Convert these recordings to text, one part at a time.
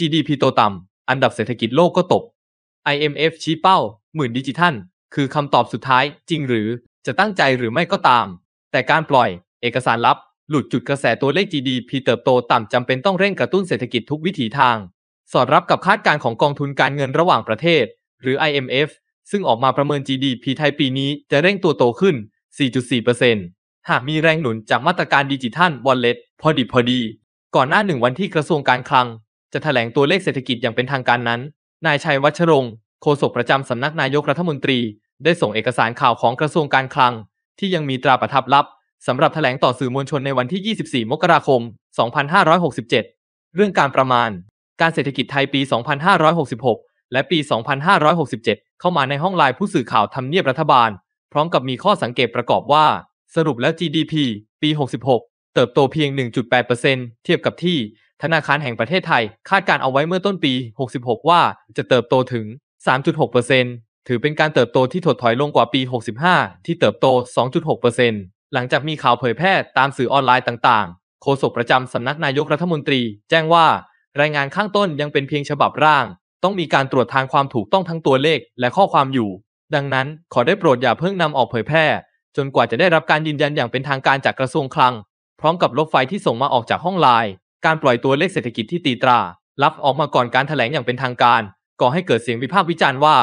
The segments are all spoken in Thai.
GDP โตต่ำ อันดับเศรษฐกิจโลกก็ตก IMF ชี้เป้าหมื่นดิจิทัล คือคำตอบสุดท้ายจริงหรือจะตั้งใจหรือไม่ก็ตาม แต่การปล่อย เอกสารลับหลุดจุดกระแสตัวเลข GDP เติบโตต่ำจำเป็นต้องเร่งกระตุ้นเศรษฐกิจทุกวิถีทาง สอดรับกับคาดการณ์ของกองทุนการเงินระหว่างประเทศ หรือ IMF ซึ่งออกมาประเมิน GDP ไทยปีนี้จะเร่งตัวโตขึ้น4.4%หากมีแรงหนุนจากมาตรการดิจิทัลวอลเล็ตพอดีพอดี ก่อนหน้าหนึ่งวันที่กระทรวงการคลังจะแถลงตัวเลขเศรษฐกิจอย่างเป็นทางการนั้น นายชัยวัชรงค์โฆษกประจำสำนักนายกรัฐมนตรี ได้ส่งเอกสารข่าวของกระทรวงการคลัง ที่ยังมีตราประทับลับสำหรับแถลงต่อสื่อมวลชนในวันที่ 24 มกราคม 2567 เรื่องการประมาณ การเศรษฐกิจไทยปี 2566 และปี 2567 เข้ามาในห้องไลน์ผู้สื่อข่าวทำเนียบรัฐบาล พร้อมกับมีข้อสังเกตประกอบว่า สรุปแล้ว GDP ปี 66 เติบโตเพียง 1.8%เทียบกับที่ธนาคารแห่งประเทศไทย คาดการเอาไว้เมื่อต้นปี 66 ว่าจะเติบโตถึง 3.6%ถือเป็นการเติบโตที่ถดถอยลงกว่าปี 65 ที่เติบโต 2.6%หลังจากมีข่าวเผยแพร่ตามสื่อออนไลน์ต่างๆ โฆษกประจำสำนักนายกรัฐมนตรีแจ้งว่า รายงานข้างต้นยังเป็นเพียงฉบับร่าง ต้องมีการตรวจทางความถูกต้องทั้งตัวเลขและข้อความอยู่ ดังนั้นขอได้โปรดอย่าเพิ่งนำออกเผยแพร่ จนกว่าจะได้รับการยืนยันอย่างเป็นทางการจากกระทรวงคลัง พร้อมกับลบไฟที่ส่งมาออกจากห้องไลน์การปล่อยตัวเลขเศรษฐกิจที่ตีตรารับออกมาก่อนการถแถลงอย่างเป็นทางการ ก่อให้เกิดเสียงวิพากษ์วิจารณ์ว่า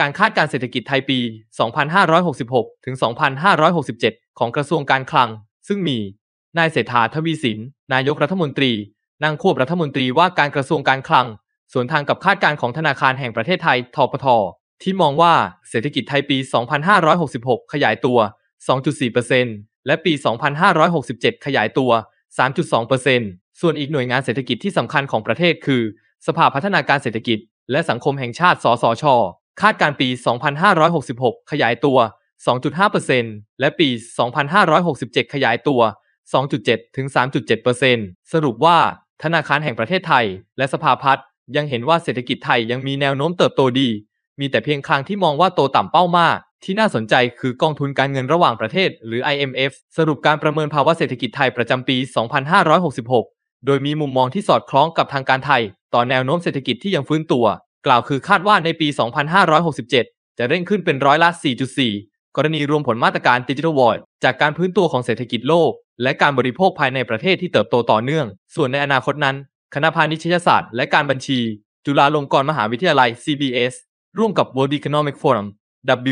การคาดการเศรษฐกิจไทยปี 2566ถึง2567 ของกระทรวงการคลัง ซึ่งมีนายเศรษฐาทวีสินนายกรัฐมนตรีนางควบรัฐมนตรีว่าการกระทรวงการคลังสวนทางกับคาดการของธนาคารแห่งประเทศไทยทปท ที่มองว่าเศรษฐกิจไทยปี 2566 ขยายตัว2.4%และปี 2567 ขยายตัว3.2%ส่วนอีกหน่วยงานเศรษฐกิจที่สำคัญของประเทศคือ สภาพัฒนาการเศรษฐกิจ และสังคมแห่งชาติ สสช คาดการปี 2566 ขยายตัว 2.5%และปี 2567 ขยายตัว 2.7 ถึง 3.7%สรุปว่าธนาคารแห่งประเทศไทย และสภาพัฒน์ยังเห็นว่าเศรษฐกิจไทยยังมีแนวโน้มเติบโตดี มีแต่เพียงครั้งที่มองว่าโตต่ำเป้ามาก ที่น่าสนใจคือกองทุนการเงินระหว่างประเทศ หรือ IMF สรุปการประเมินภาวะเศรษฐกิจไทยประจำปี 2566โดยมีมุมมองที่สอดคล้องกับทางการไทยต่อแนวโน้มเศรษฐกิจที่ยังฟื้นตัว กล่าวคือคาดว่าในปี 2567 จะเร่งขึ้นเป็นร้อยละ 4.4 กรณีรวมผลมาตรการดิจิทัลวอลจากการพื้นตัวของเศรษฐกิจโลก และการบริโภคภายในประเทศที่เติบโตต่อเนื่อง ส่วนในอนาคตนั้น คณะพาณิชยศาสตร์และการบัญชี จุฬาลงกรณ์มหาวิทยาลัย CBS ร่วมกับ World Economic Forum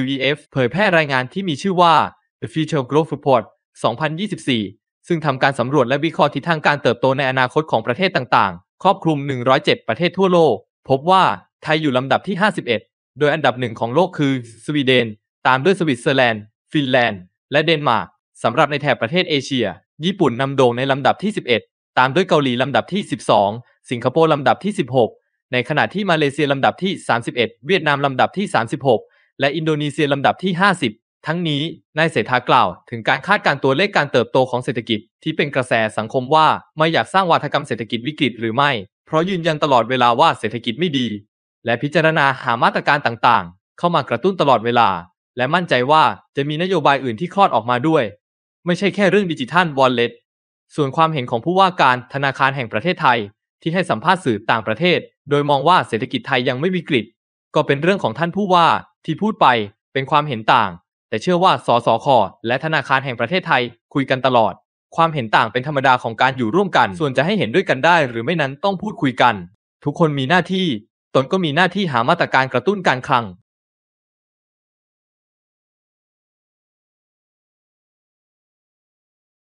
WEF เผยแพร่รายงานที่มีชื่อว่า The Future Growth Report 2024ซึ่งทำการสำรวจและวิเคราะห์ทิศทางการเติบโตในอนาคตของประเทศต่างๆ ครอบคลุม 107 ประเทศทั่วโลก พบว่าไทยอยู่ลำดับที่ 51 โดยอันดับหนึ่งของโลกคือสวีเดน ตามด้วยสวิตเซอร์แลนด์ ฟินแลนด์ และเดนมาร์กสำหรับในแถบประเทศเอเชีย ญี่ปุ่นนำโด่งในลำดับที่ 11 ตามด้วยเกาหลีลำดับที่ 12 สิงคโปร์ลำดับที่ 16 ในขณะที่มาเลเซียลำดับที่ 31 เวียดนามลำดับที่ 36 และอินโดนีเซียลำดับที่ 50ทั้งนี้นายเศรษฐากล่าวถึงการคาดการตัวเลขการเติบโตของเศรษฐกิจที่เป็นกระแสสังคมว่าไม่อยากสร้างวาทกรรมเศรษฐกิจวิกฤตหรือไม่ เพราะยืนยันตลอดเวลาว่าเศรษฐกิจไม่ดี และพิจารณาหามาตรการต่างๆ เข้ามากระตุ้นตลอดเวลา และมั่นใจว่าจะมีนโยบายอื่นที่คลอดออกมาด้วย ไม่ใช่แค่เรื่องดิจิทัลวอลเล็ตส่วนความเห็นของผู้ว่าการธนาคารแห่งประเทศไทย ที่ให้สัมภาษณ์สื่อต่างประเทศ โดยมองว่าเศรษฐกิจไทยยังไม่วิกฤต ก็เป็นเรื่องของท่านผู้ว่าที่พูดไปเป็นความเห็นต่างแต่เชื่อว่า สสค และธนาคารแห่งประเทศไทยคุยกันตลอด ความเห็นต่างเป็นธรรมดาของการอยู่ร่วมกัน ส่วนจะให้เห็นด้วยกันได้หรือไม่นั้นต้องพูดคุยกัน ทุกคนมีหน้าที่ ตนก็มีหน้าที่หามาตรการกระตุ้นการคลัง